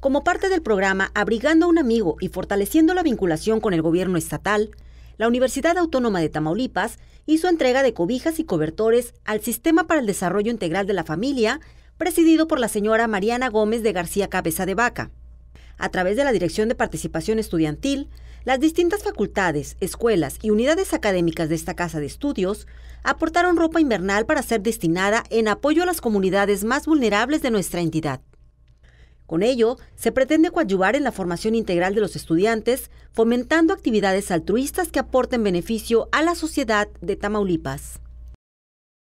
Como parte del programa Abrigando a un amigo y fortaleciendo la vinculación con el gobierno estatal, la Universidad Autónoma de Tamaulipas hizo entrega de cobijas y cobertores al Sistema para el Desarrollo Integral de la Familia, presidido por la señora Mariana Gómez de García Cabeza de Vaca. A través de la Dirección de Participación Estudiantil, las distintas facultades, escuelas y unidades académicas de esta casa de estudios aportaron ropa invernal para ser destinada en apoyo a las comunidades más vulnerables de nuestra entidad. Con ello, se pretende coadyuvar en la formación integral de los estudiantes, fomentando actividades altruistas que aporten beneficio a la sociedad de Tamaulipas.